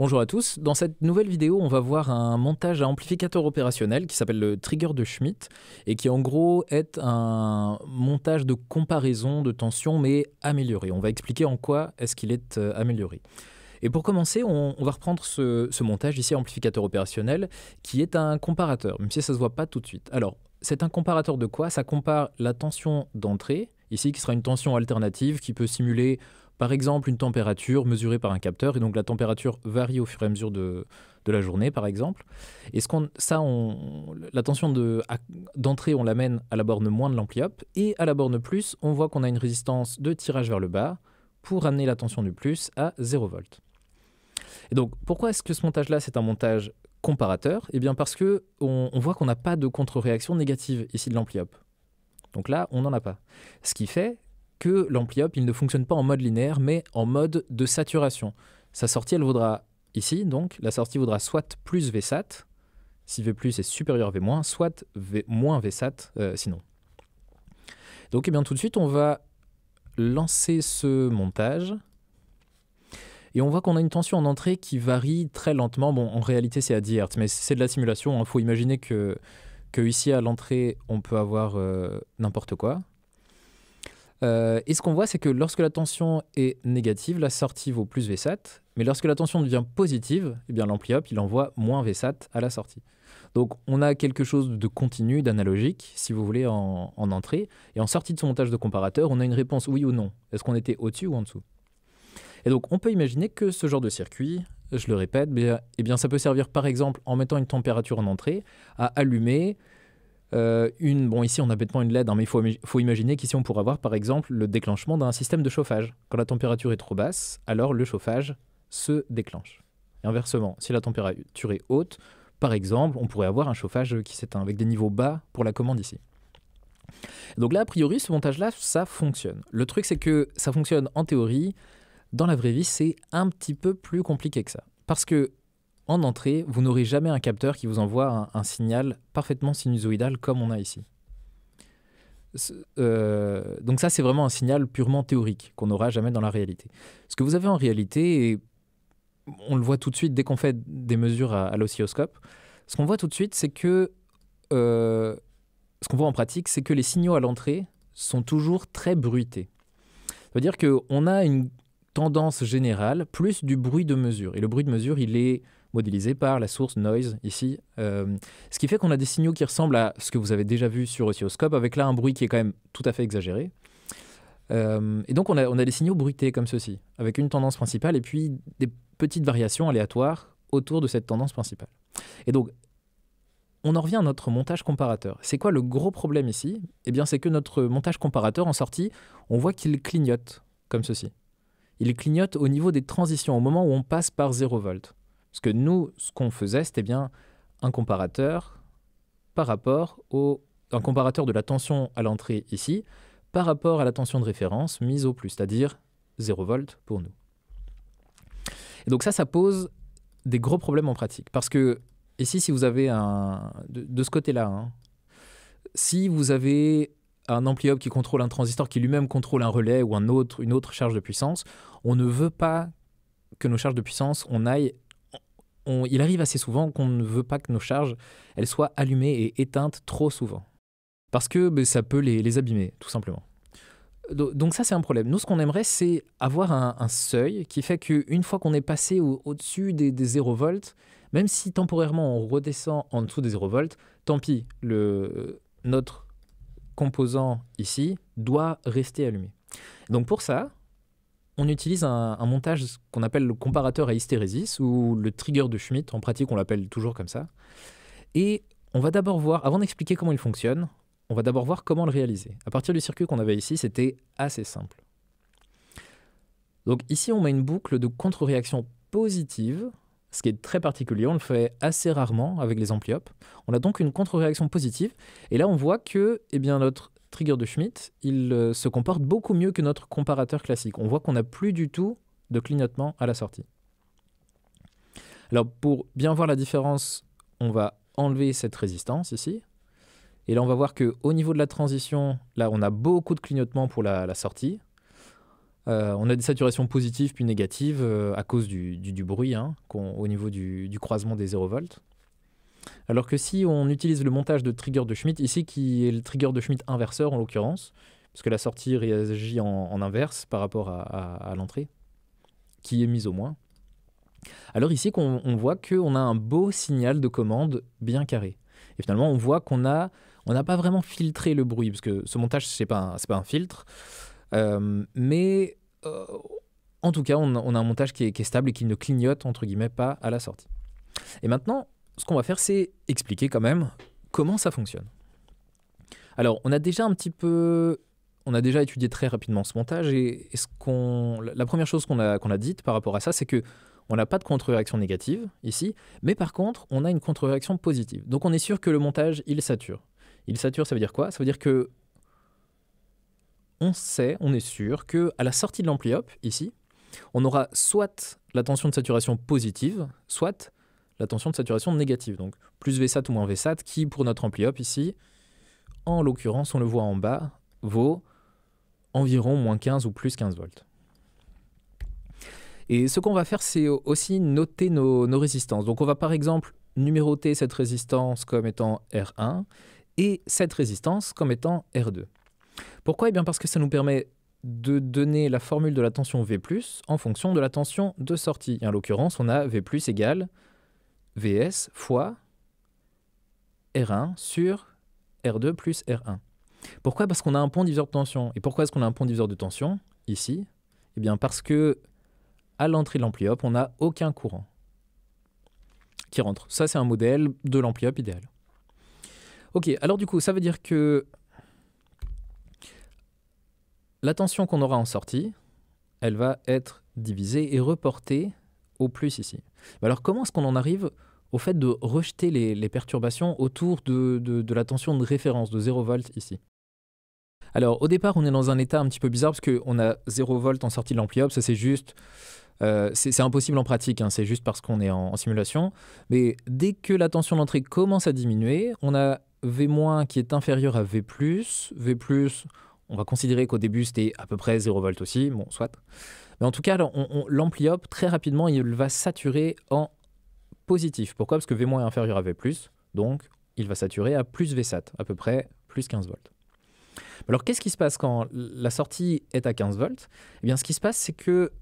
Bonjour à tous, dans cette nouvelle vidéo on va voir un montage à amplificateur opérationnel qui s'appelle le trigger de Schmitt et qui en gros est un montage de comparaison de tension mais amélioré. On va expliquer en quoi est-ce qu'il est euh, amélioré. Et pour commencer, on, va reprendre ce, ce, montage ici, amplificateur opérationnel, qui est un comparateur, même si ça ne se voit pas tout de suite. Alors, c'est un comparateur de quoi Ça compare la tension d'entrée, ici qui sera une tension alternative qui peut simuler par exemple, une température mesurée par un capteur, et donc la température varie au fur et à mesure de, la journée, par exemple. Et ce qu'on, ça, on, la tension de, d'entrée, on l'amène à la borne moins de l'ampli et à la borne plus, on voit qu'on a une résistance de tirage vers le bas pour amener la tension du plus à 0 volt. Et donc, pourquoi est-ce que ce montage-là, c'est un montage comparateur Eh bien, parce que on, voit qu'on n'a pas de contre-réaction négative ici de l'ampli Donc là, on n'en a pas. Ce qui fait que lampli il ne fonctionne pas en mode linéaire, mais en mode de saturation. Sa sortie, elle vaudra ici, donc, la sortie vaudra soit plus Vsat, si V plus est supérieur à V moins, soit V moins Vsat, euh, sinon. Donc, eh bien, tout de suite, on va lancer ce montage. Et on voit qu'on a une tension en entrée qui varie très lentement. Bon, en réalité, c'est à 10 Hz, mais c'est de la simulation. Il hein. faut imaginer que, que ici, à l'entrée, on peut avoir euh, n'importe quoi. Euh, et ce qu'on voit, c'est que lorsque la tension est négative, la sortie vaut plus VSAT, mais lorsque la tension devient positive, eh bien lampli hop il envoie moins VSAT à la sortie. Donc on a quelque chose de continu, d'analogique, si vous voulez, en, entrée. Et en sortie de ce montage de comparateur, on a une réponse oui ou non. Est-ce qu'on était au-dessus ou en dessous Et donc on peut imaginer que ce genre de circuit, je le répète, eh bien eh ça peut servir par exemple en mettant une température en entrée à allumer euh, une, bon, ici on a bêtement une LED, hein, mais il faut, imaginer qu'ici on pourrait avoir par exemple le déclenchement d'un système de chauffage. Quand la température est trop basse, alors le chauffage se déclenche. Et inversement, si la température est haute, par exemple, on pourrait avoir un chauffage qui s'éteint avec des niveaux bas pour la commande ici. Donc là, a priori, ce montage-là, ça fonctionne. Le truc, c'est que ça fonctionne en théorie. Dans la vraie vie, c'est un petit peu plus compliqué que ça. Parce que en entrée, vous n'aurez jamais un capteur qui vous envoie un, signal parfaitement sinusoïdal comme on a ici. Euh, donc ça, c'est vraiment un signal purement théorique qu'on n'aura jamais dans la réalité. Ce que vous avez en réalité, et on le voit tout de suite dès qu'on fait des mesures à, l'oscilloscope, ce qu'on voit tout de suite, c'est que euh, ce qu'on voit en pratique, c'est que les signaux à l'entrée sont toujours très bruités. Ça veut dire qu'on a une tendance générale plus du bruit de mesure. Et le bruit de mesure, il est modélisé par la source noise ici. Euh, ce qui fait qu'on a des signaux qui ressemblent à ce que vous avez déjà vu sur Oscilloscope, avec là un bruit qui est quand même tout à fait exagéré. Euh, et donc on a, des signaux bruités comme ceci, avec une tendance principale et puis des petites variations aléatoires autour de cette tendance principale. Et donc, on en revient à notre montage comparateur. C'est quoi le gros problème ici Eh bien, c'est que notre montage comparateur, en sortie, on voit qu'il clignote, comme ceci. Il clignote au niveau des transitions, au moment où on passe par 0 volts parce que nous, ce qu'on faisait, c'était bien un comparateur par rapport au un comparateur de la tension à l'entrée ici par rapport à la tension de référence mise au plus, c'est-à-dire 0 volt pour nous. Et donc ça, ça pose des gros problèmes en pratique. Parce que ici, si vous avez un... De, ce côté-là, hein, si vous avez un ampli qui contrôle un transistor qui lui-même contrôle un relais ou un autre, une autre charge de puissance, on ne veut pas que nos charges de puissance, on aille il arrive assez souvent qu'on ne veut pas que nos charges elles soient allumées et éteintes trop souvent. Parce que ben, ça peut les, abîmer, tout simplement. Donc ça, c'est un problème. Nous, ce qu'on aimerait, c'est avoir un, seuil qui fait qu'une fois qu'on est passé au-dessus des, des 0 volts, même si temporairement on redescend en dessous des 0 volts, tant pis, le, notre composant ici doit rester allumé. Donc pour ça, on utilise un, montage qu'on appelle le comparateur à hystérésis ou le trigger de Schmitt, En pratique, on l'appelle toujours comme ça. Et on va d'abord voir, avant d'expliquer comment il fonctionne, on va d'abord voir comment le réaliser. À partir du circuit qu'on avait ici, c'était assez simple. Donc ici, on a une boucle de contre-réaction positive, ce qui est très particulier, on le fait assez rarement avec les ampliopes. On a donc une contre-réaction positive, et là on voit que eh bien, notre Trigger de Schmidt, il euh, se comporte beaucoup mieux que notre comparateur classique. On voit qu'on n'a plus du tout de clignotement à la sortie. Alors pour bien voir la différence, on va enlever cette résistance ici. Et là, on va voir qu'au niveau de la transition, là, on a beaucoup de clignotement pour la, sortie. Euh, on a des saturations positives puis négatives euh, à cause du, bruit hein, au niveau du, du croisement des 0 volts. Alors que si on utilise le montage de trigger de Schmitt, ici qui est le trigger de Schmitt inverseur en l'occurrence, parce que la sortie réagit en, inverse par rapport à, l'entrée, qui est mise au moins. Alors ici, qu'on voit qu'on a un beau signal de commande bien carré. Et finalement, on voit qu'on a, on n'a pas vraiment filtré le bruit, parce que ce montage, c'est pas, pas un filtre. Euh, mais euh, en tout cas, on, a un montage qui est, qui est stable et qui ne clignote, entre guillemets, pas à la sortie. Et maintenant, ce qu'on va faire, c'est expliquer quand même comment ça fonctionne. Alors, on a déjà un petit peu, on a déjà étudié très rapidement ce montage et, ce qu'on, la première chose qu'on a, qu'on a dite par rapport à ça, c'est que on n'a pas de contre-réaction négative ici, mais par contre, on a une contre-réaction positive. Donc, on est sûr que le montage, il sature. Il sature, ça veut dire quoi Ça veut dire que on sait, on est sûr que à la sortie de lampli op ici, on aura soit la tension de saturation positive, soit la tension de saturation négative. Donc plus VSAT ou moins VSAT qui, pour notre ampli op ici, en l'occurrence, on le voit en bas, vaut environ moins 15 ou plus 15 volts. Et ce qu'on va faire, c'est aussi noter nos, résistances. Donc on va par exemple numéroter cette résistance comme étant R1 et cette résistance comme étant R2. Pourquoi Eh bien parce que ça nous permet de donner la formule de la tension V+, en fonction de la tension de sortie. Et en l'occurrence, on a V+, égale VS fois R1 sur R2 plus R1. Pourquoi Parce qu'on a un pont diviseur de tension. Et pourquoi est-ce qu'on a un pont diviseur de tension ici Eh bien parce que à l'entrée de lampli on n'a aucun courant qui rentre. Ça, c'est un modèle de lampli idéal. Ok, alors du coup, ça veut dire que la tension qu'on aura en sortie, elle va être divisée et reportée au plus ici. alors comment est-ce qu'on en arrive au fait de rejeter les, perturbations autour de, la tension de référence de 0 volt ici Alors au départ on est dans un état un petit peu bizarre parce qu'on a 0 volt en sortie de lampli ça c'est juste... Euh, c'est impossible en pratique, hein, c'est juste parce qu'on est en, simulation. Mais dès que la tension d'entrée commence à diminuer, on a V- qui est inférieur à V+, V+, on va considérer qu'au début c'était à peu près 0 v aussi, bon soit. Mais en tout cas, l'ampli-op, très rapidement, il va saturer en positif. Pourquoi Parce que V- est inférieur à V+, donc il va saturer à plus VSAT, à peu près plus 15 volts. Alors qu'est-ce qui se passe quand la sortie est à 15 volts Eh bien ce qui se passe c'est que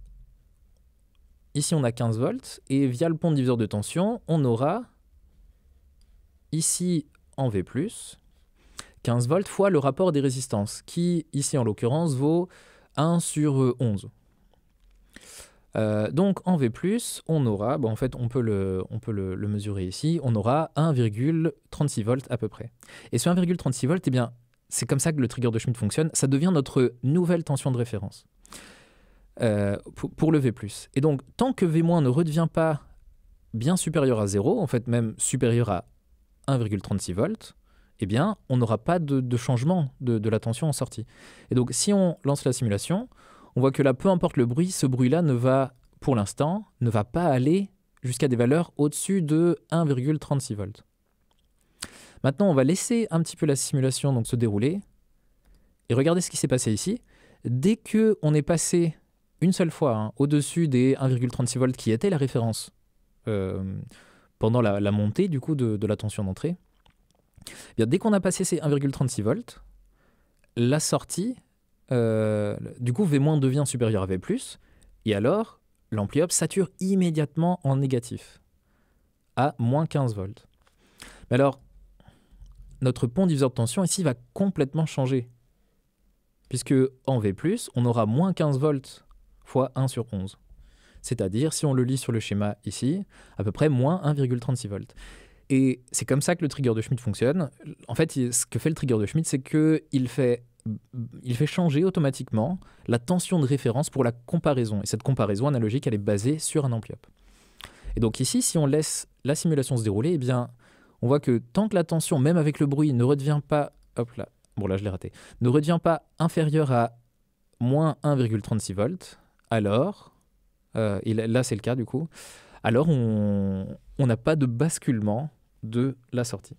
ici on a 15 volts et via le pont de diviseur de tension on aura ici en V+, 15 volts fois le rapport des résistances qui ici en l'occurrence vaut 1 sur 11. Euh, donc en V+, on aura, bon, en fait on peut, le, on peut le, mesurer ici, on aura 1,36 volts à peu près. Et ce 1,36 volts, et eh bien, c'est comme ça que le trigger de Schmitt fonctionne, ça devient notre nouvelle tension de référence euh, pour, le V+. Et donc tant que V- ne redevient pas bien supérieur à 0, en fait même supérieur à 1,36 volts, et eh bien, on n'aura pas de, changement de, la tension en sortie. Et donc, si on lance la simulation, on voit que là, peu importe le bruit, ce bruit-là ne va, pour l'instant, ne va pas aller jusqu'à des valeurs au-dessus de 1,36 volts. Maintenant, on va laisser un petit peu la simulation donc, se dérouler. Et regardez ce qui s'est passé ici. Dès que on est passé une seule fois hein, au-dessus des 1,36 volts qui était la référence euh, pendant la, montée du coup de, la tension d'entrée, eh dès qu'on a passé ces 1,36 volts, la sortie euh, du coup, V- devient supérieur à V+, et alors, l'ampli sature immédiatement en négatif, à moins 15 volts. Mais alors, notre pont diviseur de tension ici va complètement changer, puisque en V+, on aura moins 15 volts fois 1 sur 11. C'est-à-dire, si on le lit sur le schéma ici, à peu près moins 1,36 volts. Et c'est comme ça que le trigger de Schmitt fonctionne. En fait, ce que fait le trigger de Schmitt c'est qu'il fait il fait changer automatiquement la tension de référence pour la comparaison. Et cette comparaison analogique, elle est basée sur un ampliope. Et donc ici, si on laisse la simulation se dérouler, eh bien, on voit que tant que la tension, même avec le bruit, ne redevient pas, hop là, bon là je l'ai raté, ne redevient pas inférieure à moins 1,36 volts, alors, euh, et là c'est le cas du coup, alors on n'a pas de basculement de la sortie.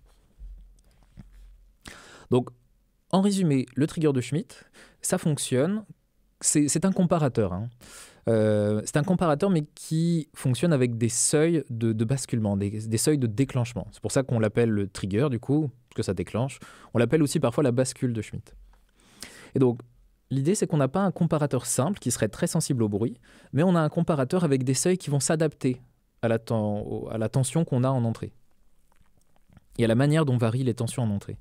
Donc en résumé, le trigger de Schmitt, ça fonctionne. C'est un comparateur. Hein. Euh, c'est un comparateur, mais qui fonctionne avec des seuils de, basculement, des, seuils de déclenchement. C'est pour ça qu'on l'appelle le trigger, du coup, parce que ça déclenche. On l'appelle aussi parfois la bascule de Schmitt. Et donc, l'idée, c'est qu'on n'a pas un comparateur simple qui serait très sensible au bruit, mais on a un comparateur avec des seuils qui vont s'adapter à à la tension qu'on a en entrée et à la manière dont varient les tensions en entrée.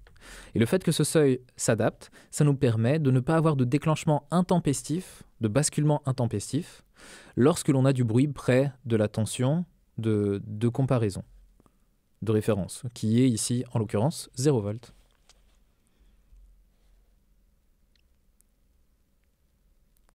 Et le fait que ce seuil s'adapte, ça nous permet de ne pas avoir de déclenchement intempestif, de basculement intempestif, lorsque l'on a du bruit près de la tension de, comparaison, de référence, qui est ici, en l'occurrence, 0 volt.